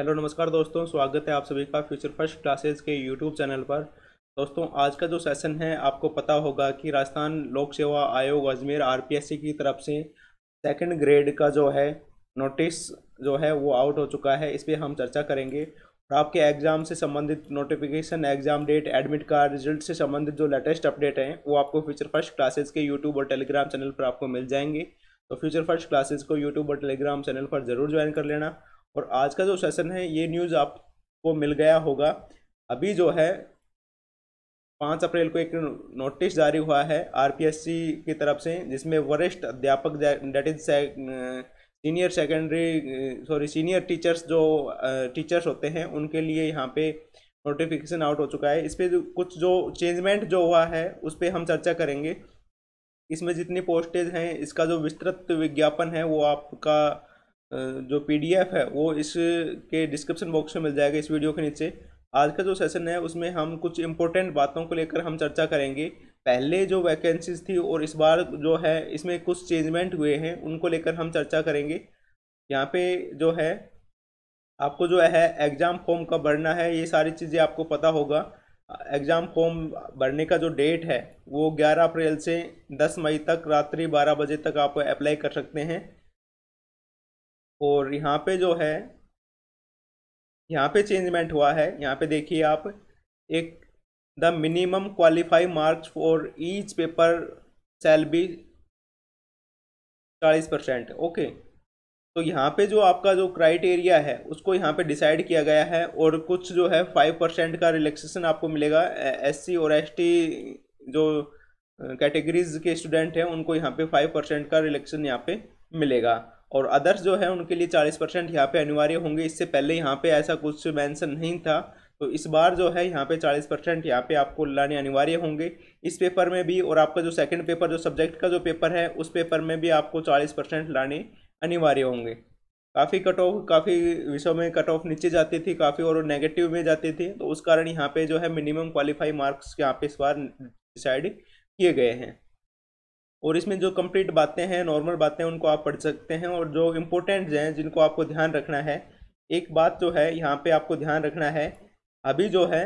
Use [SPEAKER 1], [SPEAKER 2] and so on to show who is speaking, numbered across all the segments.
[SPEAKER 1] hello नमस्कार दोस्तों स्वागत है आप सभी का फ्यूचर फर्स्ट क्लासेस के यूट्यूब चैनल पर दोस्तों आज का जो सेशन है आपको पता होगा कि राजस्थान लोक सेवा आयोग अजमेर आरपीएससी की तरफ से सेकंड ग्रेड का जो है नोटिस जो है वो आउट हो चुका है इस पर हम चर्चा करेंगे और आपके एग्ज़ाम से संबंधित notification exam date admit card result से संबंधित जो लेटेस्ट अपडेट हैं वो आपको फ्यूचर फर्स्ट क्लासेज के यूट्यूब और टेलीग्राम चैनल पर आपको मिल जाएंगे तो फ्यूचर फर्स्ट क्लासेज को यूट्यूब और टेलीग्राम चैनल पर ज़रूर ज्वाइन कर लेना और आज का जो सेशन है ये न्यूज़ आपको मिल गया होगा अभी जो है पाँच अप्रैल को एक नोटिस जारी हुआ है आरपीएससी की तरफ से जिसमें वरिष्ठ अध्यापक that is senior secondary sorry senior teachers जो टीचर्स होते हैं उनके लिए यहाँ पे नोटिफिकेशन आउट हो चुका है इस पर कुछ जो चेंजमेंट जो हुआ है उस पर हम चर्चा करेंगे इसमें जितनी पोस्टेज हैं इसका जो विस्तृत विज्ञापन है वो आपका जो पीडीएफ है वो इसके डिस्क्रिप्शन बॉक्स में मिल जाएगा इस वीडियो के नीचे आज का जो सेशन है उसमें हम कुछ इम्पोर्टेंट बातों को लेकर हम चर्चा करेंगे पहले जो वैकेंसीज थी और इस बार जो है इसमें कुछ चेंजमेंट हुए हैं उनको लेकर हम चर्चा करेंगे यहाँ पे जो है आपको जो है एग्ज़ाम फॉर्म कब भरना है ये सारी चीज़ें आपको पता होगा एग्ज़ाम फॉर्म भरने का जो डेट है वो 11 अप्रैल से 10 मई तक रात्रि 12 बजे तक आप अप्लाई कर सकते हैं और यहाँ पे जो है यहाँ पे चेंजमेंट हुआ है यहाँ पे देखिए आप एक the minimum qualify marks for each paper shall be चालीस परसेंट ओके तो यहाँ पे जो आपका जो क्राइटेरिया है उसको यहाँ पे डिसाइड किया गया है और कुछ जो है फाइव परसेंट का रिलैक्सेशन आपको मिलेगा एससी और एसटी जो कैटेगरीज uh, के स्टूडेंट हैं उनको यहाँ पे फाइव परसेंट का रिलैक्सेशन यहाँ पे मिलेगा और अदर्स जो है उनके लिए चालीस परसेंट यहाँ पर अनिवार्य होंगे इससे पहले यहाँ पे ऐसा कुछ मेंशन नहीं था तो इस बार जो है यहाँ पे चालीस परसेंट यहाँ पे आपको लाने अनिवार्य होंगे इस पेपर में भी और आपका जो सेकंड पेपर जो सब्जेक्ट का जो पेपर है उस पेपर में भी आपको चालीस परसेंट लाने अनिवार्य होंगे काफ़ी कट ऑफ काफ़ी विषयों में कट ऑफ नीचे जाती थी काफ़ी और नेगेटिव में जाती थी तो उस कारण यहाँ पर जो है मिनिमम क्वालिफाई मार्क्स यहाँ पर इस बार डिसाइड किए गए हैं और इसमें जो कंप्लीट बातें हैं नॉर्मल बातें उनको आप पढ़ सकते हैं और जो इम्पोर्टेंट हैं जिनको आपको ध्यान रखना है एक बात जो तो है यहाँ पे आपको ध्यान रखना है अभी जो है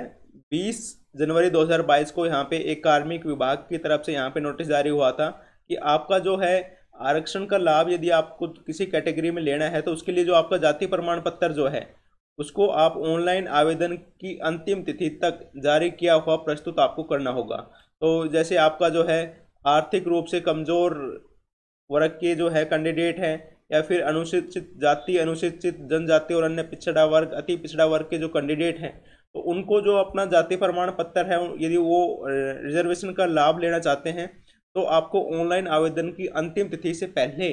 [SPEAKER 1] 20 जनवरी 2022 को यहाँ पे एक कार्मिक विभाग की तरफ से यहाँ पे नोटिस जारी हुआ था कि आपका जो है आरक्षण का लाभ यदि आपको किसी कैटेगरी में लेना है तो उसके लिए जो आपका जाति प्रमाण पत्र जो है उसको आप ऑनलाइन आवेदन की अंतिम तिथि तक जारी किया हुआ प्रस्तुत आपको करना होगा तो जैसे आपका जो है आर्थिक रूप से कमज़ोर वर्ग के जो है कैंडिडेट हैं या फिर अनुसूचित जाति अनुसूचित जनजाति और अन्य पिछड़ा वर्ग अति पिछड़ा वर्ग के जो कैंडिडेट हैं तो उनको जो अपना जाति प्रमाण पत्र है यदि वो रिजर्वेशन का लाभ लेना चाहते हैं तो आपको ऑनलाइन आवेदन की अंतिम तिथि से पहले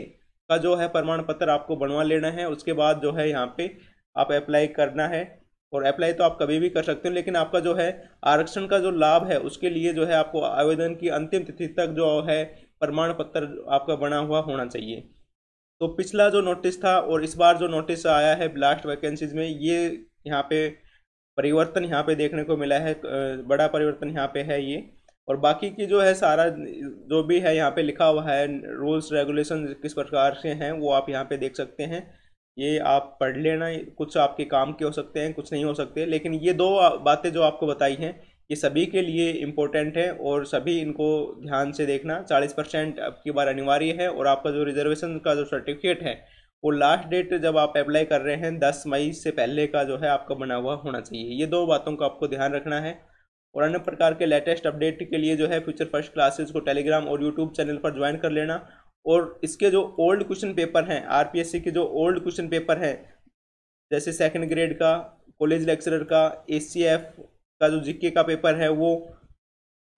[SPEAKER 1] का जो है प्रमाण पत्र आपको बनवा लेना है उसके बाद जो है यहाँ पे आप अप्लाई करना है और अप्लाई तो आप कभी भी कर सकते हो लेकिन आपका जो है आरक्षण का जो लाभ है उसके लिए जो है आपको आवेदन की अंतिम तिथि तक जो है प्रमाण पत्र आपका बना हुआ होना चाहिए तो पिछला जो नोटिस था और इस बार जो नोटिस आया है लास्ट वैकेंसीज में ये यहाँ पे परिवर्तन यहाँ पे देखने को मिला है बड़ा परिवर्तन यहाँ पे है ये और बाकी की जो है सारा जो भी है यहाँ पे लिखा हुआ है रूल्स रेगुलेशन किस प्रकार से हैं वो आप यहाँ पे देख सकते हैं ये आप पढ़ लेना कुछ आपके काम के हो सकते हैं कुछ नहीं हो सकते लेकिन ये दो बातें जो आपको बताई हैं ये सभी के लिए इम्पोर्टेंट हैं और सभी इनको ध्यान से देखना चालीस परसेंट आपकी बार अनिवार्य है और आपका जो रिजर्वेशन का जो सर्टिफिकेट है वो लास्ट डेट जब आप अप्लाई कर रहे हैं दस मई से पहले का जो है आपका बना हुआ होना चाहिए ये दो बातों का आपको ध्यान रखना है और अन्य प्रकार के लेटेस्ट अपडेट के लिए जो है फ्यूचर फर्स्ट क्लासेज को टेलीग्राम और यूट्यूब चैनल पर ज्वाइन कर लेना और इसके जो ओल्ड क्वेश्चन पेपर हैं आरपीएससी के जो ओल्ड क्वेश्चन पेपर हैं जैसे सेकंड ग्रेड का कॉलेज लेक्चरर का एसीएफ का जो जीके का पेपर है वो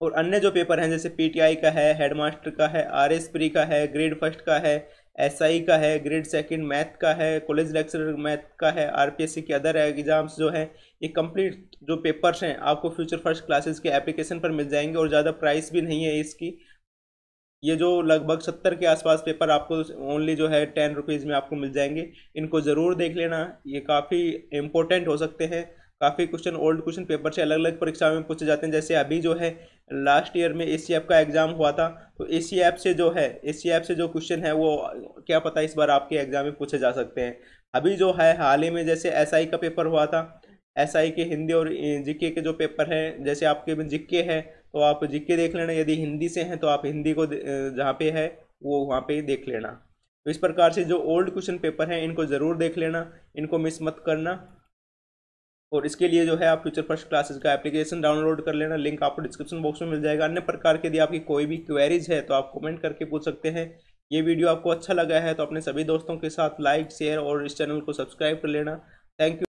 [SPEAKER 1] और अन्य जो पेपर हैं जैसे पीटीआई का है हेडमास्टर का है आर एस प्री का है ग्रेड फर्स्ट का है एसआई का है ग्रेड सेकंड मैथ का है कॉलेज लेक्चरर मैथ का है आर के अदर एग्ज़ाम्स जो हैं ये कंप्लीट जो पेपर्स हैं आपको फ्यूचर फर्स्ट क्लासेस के एप्लीकेशन पर मिल जाएंगे और ज़्यादा प्राइस भी नहीं है इसकी ये जो लगभग सत्तर के आसपास पेपर आपको ओनली जो है टेन रुपीज़ में आपको मिल जाएंगे इनको ज़रूर देख लेना ये काफ़ी इम्पोर्टेंट हो सकते हैं काफ़ी क्वेश्चन ओल्ड क्वेश्चन पेपर से अलग अलग परीक्षा में पूछे जाते हैं जैसे अभी जो है लास्ट ईयर में ए सी का एग्ज़ाम हुआ था तो ए सी से जो है ए सी से जो क्वेश्चन है वो क्या पता इस बार आपके एग्ज़ाम में पूछे जा सकते हैं अभी जो है हाल ही में जैसे एस आई का पेपर हुआ था एसआई के हिंदी और जीके के जो पेपर हैं जैसे आपके में जीके है तो आप जीके देख लेना यदि हिंदी से हैं तो आप हिंदी को जहाँ पे है वो वहाँ पे देख लेना तो इस प्रकार से जो ओल्ड क्वेश्चन पेपर हैं इनको ज़रूर देख लेना इनको मिस मत करना और इसके लिए जो है आप फ्यूचर फर्स्ट क्लासेज का एप्लीकेशन डाउनलोड कर लेना लिंक आपको डिस्क्रिप्शन बॉक्स में मिल जाएगा अन्य प्रकार के यदि आपकी कोई भी क्वेरीज है तो आप कमेंट करके पूछ सकते हैं ये वीडियो आपको अच्छा लगा है तो अपने सभी दोस्तों के साथ लाइक शेयर और इस चैनल को सब्सक्राइब कर लेना थैंक यू